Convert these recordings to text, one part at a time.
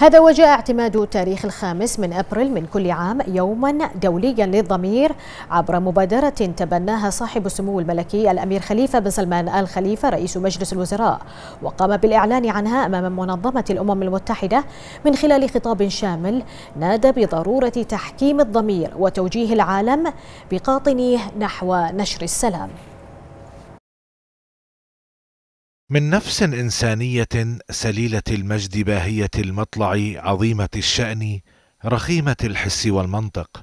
هذا وجاء اعتماد تاريخ الخامس من أبريل من كل عام يوما دوليا للضمير عبر مبادرة تبناها صاحب السمو الملكي الأمير خليفة بن سلمان آل خليفة رئيس مجلس الوزراء وقام بالإعلان عنها أمام منظمة الأمم المتحدة من خلال خطاب شامل نادى بضرورة تحكيم الضمير وتوجيه العالم بقاطنيه نحو نشر السلام من نفس انسانيه سليله المجد باهيه المطلع عظيمه الشان رخيمه الحس والمنطق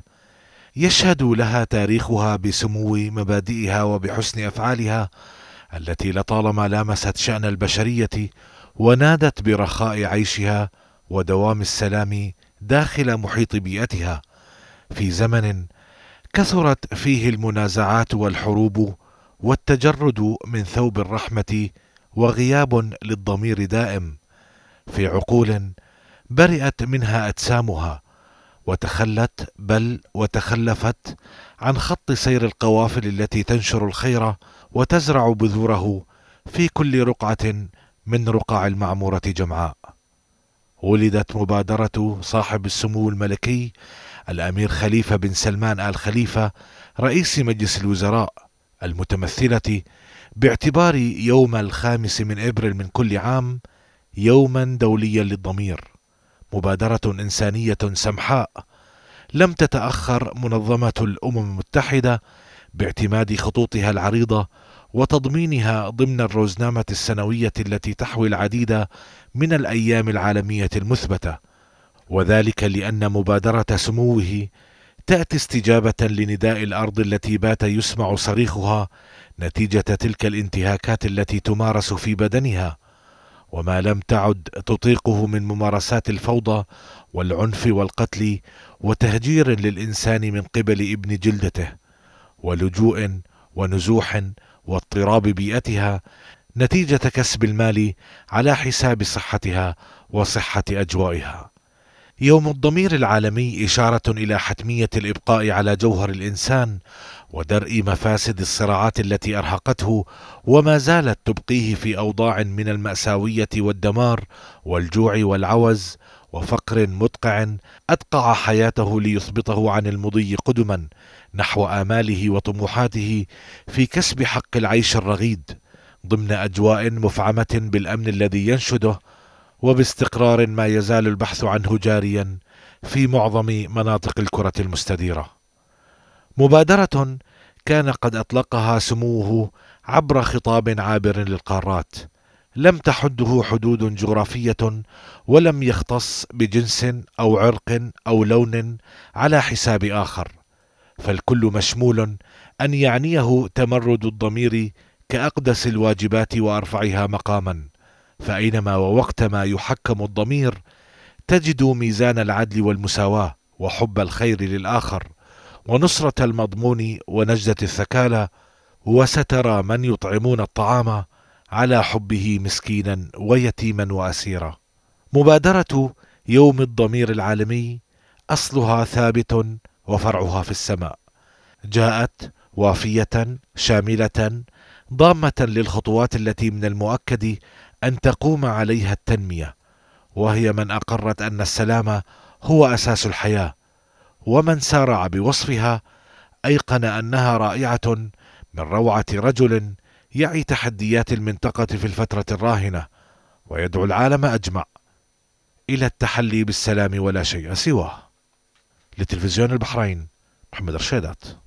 يشهد لها تاريخها بسمو مبادئها وبحسن افعالها التي لطالما لامست شان البشريه ونادت برخاء عيشها ودوام السلام داخل محيط بيئتها في زمن كثرت فيه المنازعات والحروب والتجرد من ثوب الرحمه وغياب للضمير دائم في عقول برئت منها اجسامها وتخلت بل وتخلفت عن خط سير القوافل التي تنشر الخير وتزرع بذوره في كل رقعه من رقاع المعموره جمعاء ولدت مبادره صاحب السمو الملكي الامير خليفه بن سلمان ال خليفه رئيس مجلس الوزراء المتمثله باعتبار يوم الخامس من ابريل من كل عام يوما دوليا للضمير مبادره انسانيه سمحاء لم تتاخر منظمه الامم المتحده باعتماد خطوطها العريضه وتضمينها ضمن الروزنامه السنويه التي تحوي العديد من الايام العالميه المثبته وذلك لان مبادره سموه تاتي استجابه لنداء الارض التي بات يسمع صريخها نتيجه تلك الانتهاكات التي تمارس في بدنها وما لم تعد تطيقه من ممارسات الفوضى والعنف والقتل وتهجير للانسان من قبل ابن جلدته ولجوء ونزوح واضطراب بيئتها نتيجه كسب المال على حساب صحتها وصحه اجوائها يوم الضمير العالمي إشارة إلى حتمية الإبقاء على جوهر الإنسان ودرء مفاسد الصراعات التي أرهقته وما زالت تبقيه في أوضاع من المأساوية والدمار والجوع والعوز وفقر مدقع أدقع حياته ليثبطه عن المضي قدما نحو آماله وطموحاته في كسب حق العيش الرغيد ضمن أجواء مفعمة بالأمن الذي ينشده وباستقرار ما يزال البحث عنه جاريا في معظم مناطق الكرة المستديرة. مبادرة كان قد أطلقها سموه عبر خطاب عابر للقارات، لم تحده حدود جغرافية ولم يختص بجنس أو عرق أو لون على حساب آخر، فالكل مشمول أن يعنيه تمرد الضمير كأقدس الواجبات وأرفعها مقامًا. فأينما ووقتما يحكم الضمير تجد ميزان العدل والمساواة وحب الخير للآخر ونصرة المضمون ونجدة الثكالى وسترى من يطعمون الطعام على حبه مسكينا ويتيما وأسيرا مبادرة يوم الضمير العالمي أصلها ثابت وفرعها في السماء جاءت وافية شاملة ضامة للخطوات التي من المؤكد ان تقوم عليها التنميه وهي من اقرت ان السلام هو اساس الحياه ومن سارع بوصفها ايقن انها رائعه من روعه رجل يعي تحديات المنطقه في الفتره الراهنه ويدعو العالم اجمع الى التحلي بالسلام ولا شيء سواه لتلفزيون البحرين محمد رشيدات